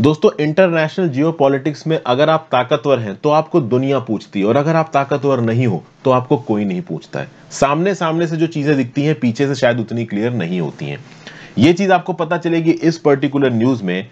दोस्तों इंटरनेशनल जियो में अगर आप ताकतवर हैं तो आपको दुनिया पूछती है और अगर आप ताकतवर नहीं हो तो आपको कोई नहीं पूछता है सामने सामने से जो चीज़ें दिखती हैं पीछे से शायद उतनी क्लियर नहीं होती हैं ये चीज़ आपको पता चलेगी इस पर्टिकुलर न्यूज़ में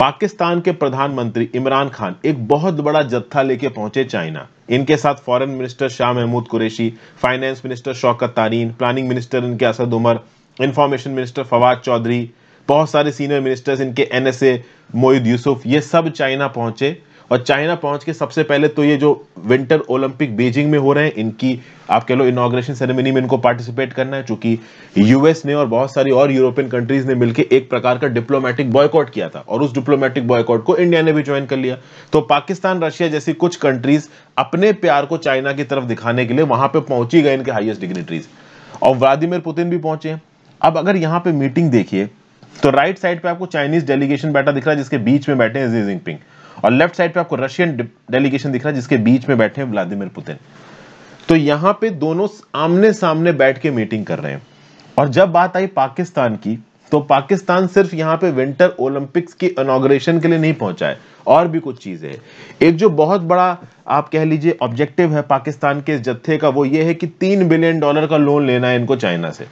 पाकिस्तान के प्रधानमंत्री इमरान खान एक बहुत बड़ा जत्था लेके पहुंचे चाइना इनके साथ foreign minister Shah Mahmood Qureshi finance minister Shaukat Tarin planning minister इनके असद उमर इंफॉर्मेशन मिनिस्टर फवाद चौधरी बहुत सारे सीनियर मिनिस्टर्स इनके ए मोईद यूसुफ ये सब चाइना पहुंचे और चाइना पहुंच के सबसे पहले तो ये जो विंटर ओलंपिक बीजिंग में हो रहे हैं इनकी आप कह लो इनाग्रेशन सेरेमनी में इनको पार्टिसिपेट करना है चूंकि यूएस ने और बहुत सारी और यूरोपियन कंट्रीज ने मिलकर एक प्रकार का डिप्लोमेटिक बॉयकॉट किया था और उस डिप्लोमेटिक बॉयकॉट को इंडिया ने भी ज्वाइन कर लिया तो पाकिस्तान रशिया जैसी कुछ कंट्रीज अपने प्यार को चाइना की तरफ दिखाने के लिए वहां पर पहुंची गए इनके हाइएस्ट डिग्नेटरीज और व्लादिमिर पुतिन भी पहुंचे अब अगर यहाँ पे मीटिंग देखिए तो राइट साइड पे आपको चाइनीज डेलीगेशन बैठा दिख रहा है जिसके बीच में बैठे हैं जिनपिंग और लेफ्ट साइड पे आपको रशियन डेलीगेशन दिख रहा है जिसके बीच में बैठे हैं व्लादिमिर पुतिन तो यहां पे दोनों आमने सामने बैठ के मीटिंग कर रहे हैं और जब बात आई पाकिस्तान की तो पाकिस्तान सिर्फ यहां पे विंटर ओलंपिक्स की अनोग्रेशन के लिए नहीं पहुंचा है और भी कुछ चीज़ें हैं एक जो बहुत बड़ा आप कह लीजिए ऑब्जेक्टिव है पाकिस्तान के इस जत्थे का वो ये है कि तीन बिलियन डॉलर का लोन लेना है इनको चाइना से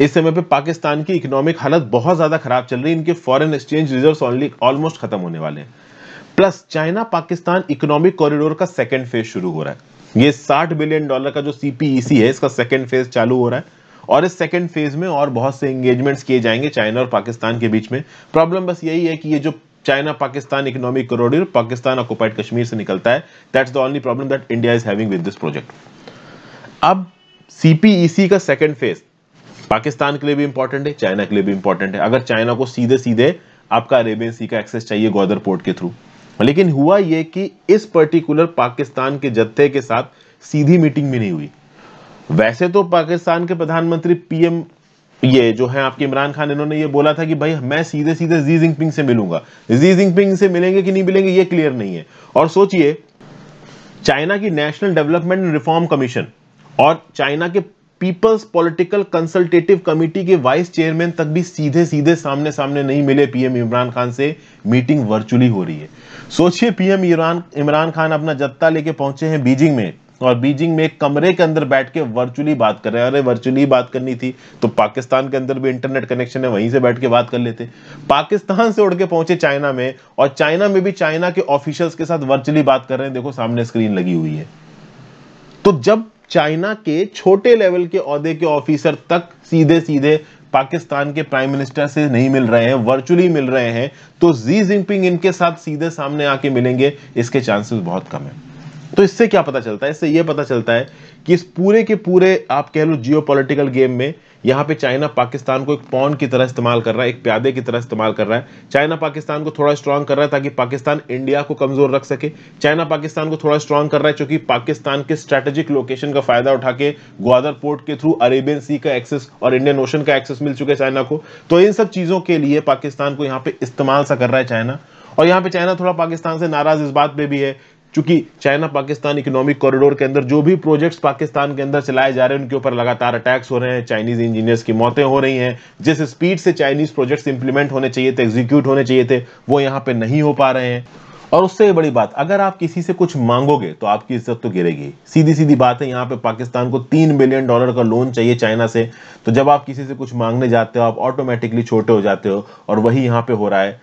इस समय पे पाकिस्तान की इकोनॉमिक हालत बहुत ज़्यादा खराब चल रही है इनके foreign exchange reserves only almost खत्म होने वाले हैं plus China Pakistan economic corridor का सेकेंड फेज शुरू हो रहा है ये 60 बिलियन डॉलर का जो सीपीईसी e है इसका सेकेंड फेज चालू हो रहा है और इस सेकेंड फेज में और बहुत से एंगेजमेंट्स किए जाएंगे चाइना और पाकिस्तान के बीच में प्रॉब्लम बस यही है कि ये जो China Pakistan economic corridor Pakistan occupied Kashmir से निकलता है that's the only problem that India is having with this project अब सीपीईसी e का सेकेंड फेज पाकिस्तान के लिए भी इंपॉर्टेंट है चाइना के लिए भी इंपॉर्टेंट है अगर चाइना को सीधे सीधे आपका अरेबियन सी का एक्सेस चाहिए ग्वादर पोर्ट के थ्रू लेकिन हुआ यह कि इस पर्टिकुलर पाकिस्तान के जत्थे के साथ सीधी मीटिंग भी नहीं हुई वैसे तो पाकिस्तान के प्रधानमंत्री पीएम ये जो है आपके इमरान खान इन्होंने ये बोला था कि भाई मैं सीधे सीधे जी जिंगपिंग से मिलूंगा जी जिंगपिंग से मिलेंगे कि नहीं मिलेंगे ये क्लियर नहीं है और सोचिए चाइना की नेशनल डेवलपमेंट रिफॉर्म कमीशन और चाइना के पीपल्स पॉलिटिकल कंसल्टेटिव कमेटी के वाइस चेयरमैन तक भी सीधे सीधे सामने सामने नहीं मिले पीएम इमरान खान से मीटिंग वर्चुअली हो रही है सोचिए पीएम इमरान इमरान खान अपना जत्ता लेके पहुंचे हैं बीजिंग में और बीजिंग में एक कमरे के अंदर बैठ के वर्चुअली बात कर रहे हैं अरे वर्चुअली बात करनी थी तो पाकिस्तान के अंदर भी इंटरनेट कनेक्शन है वहीं से बैठ के बात कर लेते पाकिस्तान से उड़ के पहुंचे चाइना में और चाइना में भी चाइना के ऑफिशियल्स के साथ वर्चुअली बात कर रहे हैं देखो सामने स्क्रीन लगी हुई है तो जब चाइना के छोटे लेवल के औहदे के ऑफिसर तक सीधे सीधे पाकिस्तान के प्राइम मिनिस्टर से नहीं मिल रहे हैं वर्चुअली मिल रहे हैं तो जी जिनपिंग इनके साथ सीधे सामने आके मिलेंगे इसके चांसेस बहुत कम है तो इससे क्या पता चलता है इससे यह पता चलता है कि इस पूरे के पूरे आप कह लो जियो पोलिटिकल गेम में यहाँ पे चाइना पाकिस्तान को एक पॉन की तरह इस्तेमाल कर रहा है एक प्यादे की तरह इस्तेमाल कर रहा है चाइना पाकिस्तान को थोड़ा स्ट्रांग कर रहा है ताकि पाकिस्तान इंडिया को कमजोर रख सके चाइना पाकिस्तान को थोड़ा स्ट्रांग कर रहा है चूंकि पाकिस्तान के स्ट्रैटेजिक लोकेशन का फायदा उठा के ग्वादर पोर्ट के थ्रू अरेबियन सी का एक्सेस और इंडियन ओशन का एक्सेस मिल चुका है चाइना को तो इन सब चीजों के लिए पाकिस्तान को यहाँ पे इस्तेमाल सा कर रहा है चाइना और यहाँ पे चाइना थोड़ा पाकिस्तान से नाराज इस बात पे भी है चूंकि चाइना पाकिस्तान इकोनॉमिक कॉरिडोर के अंदर जो भी प्रोजेक्ट्स पाकिस्तान के अंदर चलाए जा रहे हैं उनके ऊपर लगातार अटैक्स हो रहे हैं चाइनीज इंजीनियर्स की मौतें हो रही हैं जिस स्पीड से चाइनीज प्रोजेक्ट्स इंप्लीमेंट होने चाहिए थे एग्जीक्यूट होने चाहिए थे वो यहाँ पे नहीं हो पा रहे हैं और उससे बड़ी बात अगर आप किसी से कुछ मांगोगे तो आपकी इज्जत तो गिरेगी सीधी सीधी बात है यहाँ पे पाकिस्तान को तीन बिलियन डॉलर का लोन चाहिए चाइना से तो जब आप किसी से कुछ मांगने जाते हो आप ऑटोमेटिकली छोटे हो जाते हो और वही यहाँ पे हो रहा है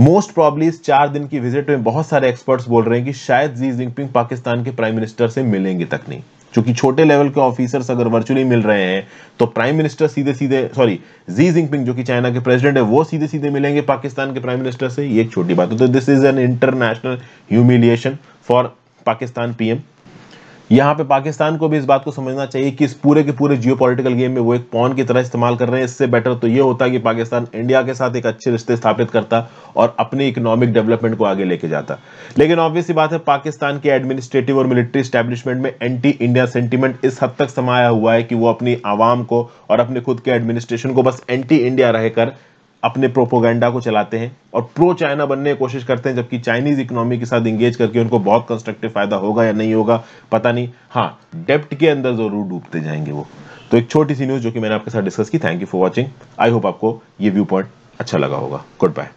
मोस्ट प्रॉब्ली इस चार दिन की विजिट में बहुत सारे एक्सपर्ट्स बोल रहे हैं कि शायद जी जिनपिंग पाकिस्तान के प्राइम मिनिस्टर से मिलेंगे तक नहीं क्योंकि छोटे लेवल के ऑफिसर्स अगर वर्चुअली मिल रहे हैं तो प्राइम मिनिस्टर सीधे सीधे सॉरी जी जिनपिंग जो कि चाइना के प्रेसिडेंट है वो सीधे सीधे मिलेंगे पाकिस्तान के प्राइम मिनिस्टर से ये एक छोटी बात है तो this is an international humiliation for Pakistan PM यहाँ पे पाकिस्तान को भी इस बात को समझना चाहिए कि इस पूरे के पूरे जियो गेम में वो एक पॉन की तरह इस्तेमाल कर रहे हैं इससे बेटर तो ये होता कि पाकिस्तान इंडिया के साथ एक अच्छे रिश्ते स्थापित करता और अपनी इकोनॉमिक डेवलपमेंट को आगे लेके जाता लेकिन ऑब्वियस बात है पाकिस्तान के एडमिनिस्ट्रेटिव और मिलिट्री स्टैब्लिशमेंट में एंटी इंडिया सेंटीमेंट इस हद तक समाया हुआ है कि वो अपनी आवाम को और अपने खुद के एडमिनिस्ट्रेशन को बस एंटी इंडिया रहकर अपने प्रोपोगेंडा को चलाते हैं और प्रो चाइना बनने की कोशिश करते हैं जबकि चाइनीज इकोनॉमी के साथ इंगेज करके उनको बहुत कंस्ट्रक्टिव फायदा होगा या नहीं होगा पता नहीं हाँ डेप्ट के अंदर जरूर डूबते जाएंगे वो तो एक छोटी सी न्यूज जो कि मैंने आपके साथ डिस्कस की thank you for watching I hope आपको ये व्यू पॉइंट अच्छा लगा होगा गुड बाय